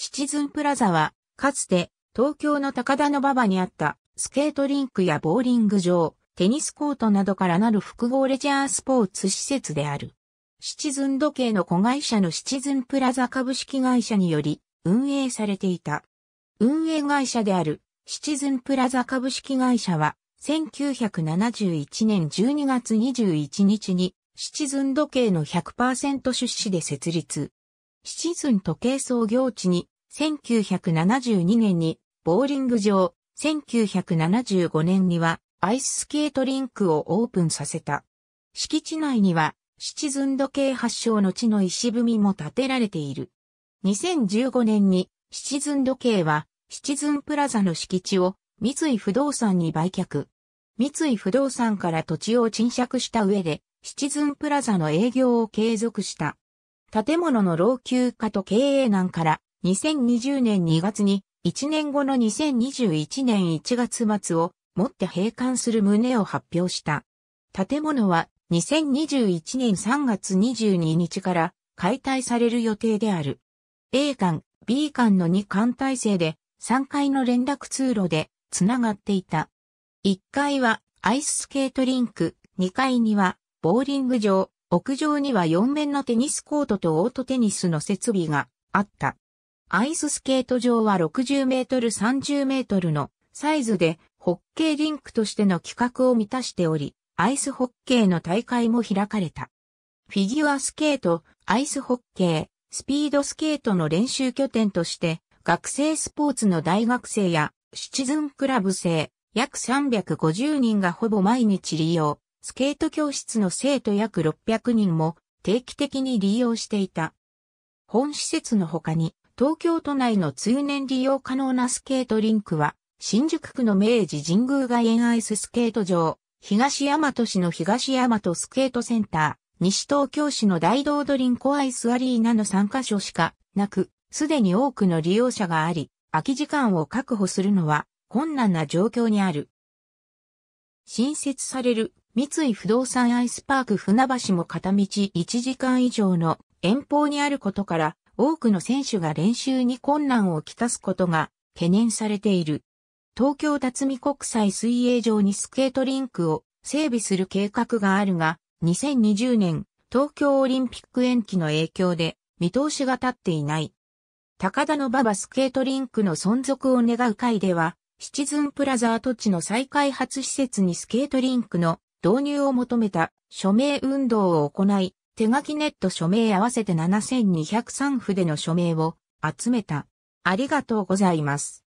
シチズンプラザは、かつて、東京の高田の馬場にあった、スケートリンクやボーリング場、テニスコートなどからなる複合レジャースポーツ施設である。シチズン時計の子会社のシチズンプラザ株式会社により、運営されていた。運営会社である、シチズンプラザ株式会社は、1971年12月21日に、シチズン時計の100%出資で設立。シチズン時計創業地に、1972年にボーリング場、1975年にはアイススケートリンクをオープンさせた。敷地内には、シチズン時計発祥の地の石踏みも建てられている。2015年に、シチズン時計は、シチズンプラザの敷地を三井不動産に売却。三井不動産から土地を賃借した上で、シチズンプラザの営業を継続した。建物の老朽化と経営難から2020年2月に1年後の2021年1月末をもって閉館する旨を発表した。建物は2021年3月22日から解体される予定である。A 館、B 館の2館体制で3階の連絡通路でつながっていた。1階はアイススケートリンク、2階にはボーリング場、屋上には4面のテニスコートとオートテニスの設備があった。アイススケート場は60メートル30メートルのサイズでホッケーリンクとしての規格を満たしており、アイスホッケーの大会も開かれた。フィギュアスケート、アイスホッケー、スピードスケートの練習拠点として、学生スポーツの大学生やシチズンクラブ生、約350人がほぼ毎日利用。スケート教室の生徒約600人も定期的に利用していた。本施設の他に、東京都内の通年利用可能なスケートリンクは、新宿区の明治神宮外苑アイススケート場、東大和市の東大和スケートセンター、西東京市の大道ドリンコアイスアリーナの3カ所しかなく、すでに多くの利用者があり、空き時間を確保するのは困難な状況にある。新設される三井不動産アイスパーク船橋も片道1時間以上の遠方にあることから、多くの選手が練習に困難をきたすことが懸念されている。東京辰巳国際水泳場にスケートリンクを整備する計画があるが、2020年東京オリンピック延期の影響で見通しが立っていない。高田の馬場スケートリンクの存続を願う会では、シチズンプラザ跡地の再開発施設にスケートリンクの導入を求めた署名運動を行い、手書きネット署名合わせて7203府での署名を集めた。ありがとうございます。